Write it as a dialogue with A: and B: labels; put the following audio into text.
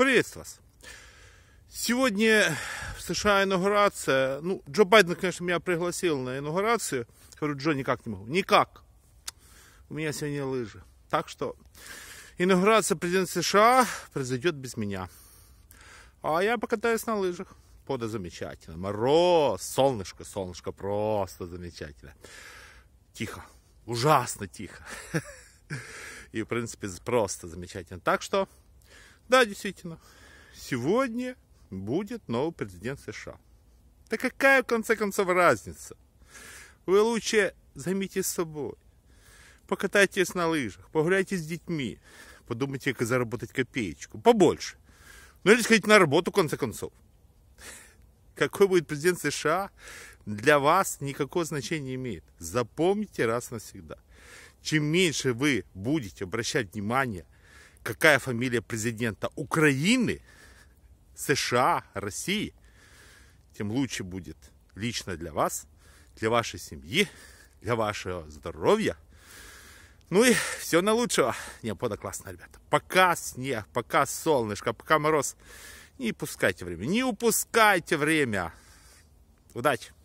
A: Приветствую вас. Сегодня в США инаугурация. Ну, Джо Байден, конечно, меня пригласил на инаугурацию. Говорю, Джо, никак не могу. Никак. У меня сегодня лыжи. Так что инаугурация президента США произойдет без меня. А я покатаюсь на лыжах. Пода замечательно. Мороз, солнышко, солнышко, просто замечательно. Тихо, ужасно тихо. И, в принципе, просто замечательно. Так что да, действительно, сегодня будет новый президент США. Да какая, в конце концов, разница? Вы лучше займитесь собой. Покатайтесь на лыжах, погуляйте с детьми. Подумайте, как заработать копеечку. Побольше. Ну или сходить на работу, в конце концов. Какой будет президент США, для вас никакого значения не имеет. Запомните раз навсегда. Чем меньше вы будете обращать внимание – какая фамилия президента Украины, США, России, тем лучше будет лично для вас, для вашей семьи, для вашего здоровья. Ну и все на лучшего. Не, пода классно, ребята. Пока снег, пока солнышко, пока мороз. Не упускайте время, не упускайте время. Удачи!